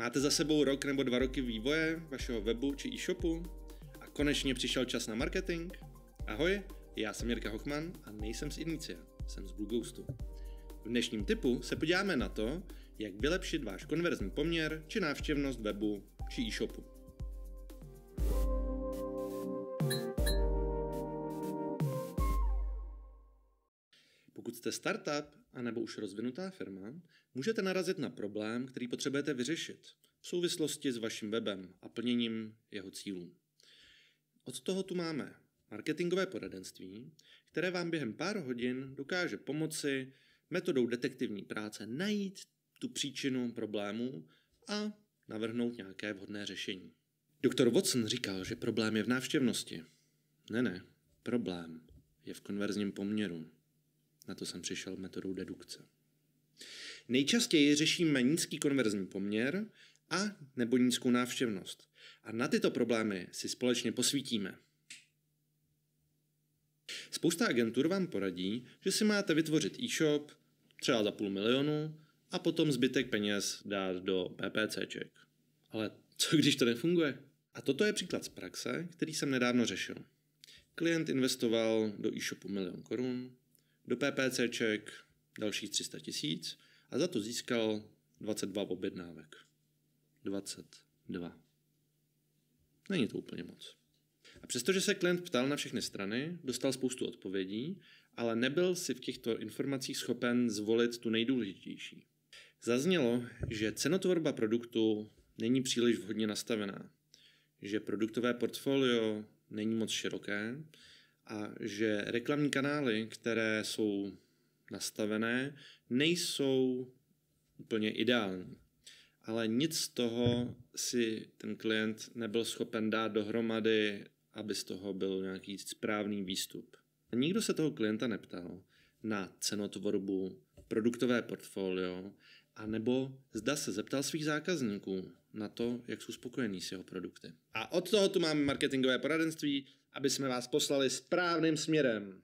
Máte za sebou rok nebo dva roky vývoje vašeho webu či e-shopu a konečně přišel čas na marketing? Ahoj, já jsem Jirka Hochman a nejsem z Inicia, jsem z Blue V dnešním typu se podíváme na to, jak vylepšit váš konverzní poměr či návštěvnost webu či e-shopu. Jste startup anebo už rozvinutá firma, můžete narazit na problém, který potřebujete vyřešit v souvislosti s vaším webem a plněním jeho cílů. Od toho tu máme marketingové poradenství, které vám během pár hodin dokáže pomoci metodou detektivní práce najít tu příčinu problému a navrhnout nějaké vhodné řešení. Doktor Watson říkal, že problém je v návštěvnosti. Ne, ne, problém je v konverzním poměru. Na to jsem přišel metodou dedukce. Nejčastěji řešíme nízký konverzní poměr a nebo nízkou návštěvnost. A na tyto problémy si společně posvítíme. Spousta agentur vám poradí, že si máte vytvořit e-shop třeba za půl milionu a potom zbytek peněz dát do PPCček. Ale co když to nefunguje? A toto je příklad z praxe, který jsem nedávno řešil. Klient investoval do e-shopu milion korun, do PPCček dalších 300 tisíc a za to získal 22 objednávek. 22. Není to úplně moc. A přestože se klient ptal na všechny strany, dostal spoustu odpovědí, ale nebyl si v těchto informacích schopen zvolit tu nejdůležitější. Zaznělo, že cenotvorba produktu není příliš vhodně nastavená, že produktové portfolio není moc široké, a že reklamní kanály, které jsou nastavené, nejsou úplně ideální. Ale nic z toho si ten klient nebyl schopen dát dohromady, aby z toho byl nějaký správný výstup. A nikdo se toho klienta neptal na cenotvorbu, produktové portfolio, a nebo zda se zeptal svých zákazníků na to, jak jsou spokojení s jeho produkty. A od toho tu máme marketingové poradenství, aby jsme vás poslali správným směrem.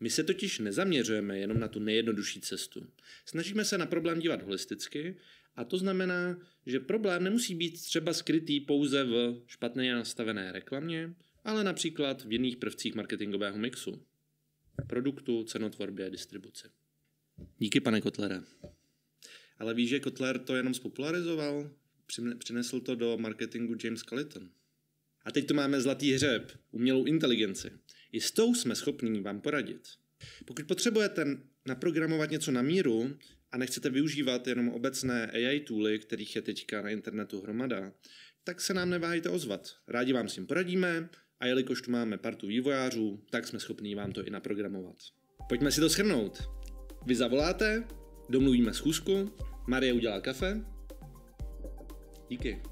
My se totiž nezaměřujeme jenom na tu nejjednodušší cestu. Snažíme se na problém dívat holisticky a to znamená, že problém nemusí být třeba skrytý pouze v špatně nastavené reklamě, ale například v jiných prvcích marketingového mixu. Produktu, cenotvorbě, a distribuci. Díky, pane Kotlere. Ale víš, že Kotler to jenom spopularizoval? Přinesl to do marketingu James Calitton. A teď to máme zlatý hřeb, umělou inteligenci. I s tou jsme schopni vám poradit. Pokud potřebujete naprogramovat něco na míru a nechcete využívat jenom obecné AI tooly, kterých je teďka na internetu hromada, tak se nám neváhejte ozvat. Rádi vám s tím poradíme a jelikož tu máme partu vývojářů, tak jsme schopni vám to i naprogramovat. Pojďme si to shrnout. Vy zavoláte, domluvíme schůzku, Marie udělá kafe. Díky.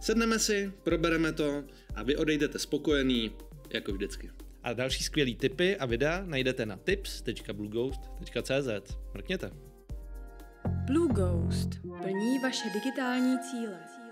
Sedneme si, probereme to a vy odejdete spokojený, jako vždycky. A další skvělý tipy a videa najdete na tips.blueghost.cz. Mrkněte. Blue Ghost plní vaše digitální cíle.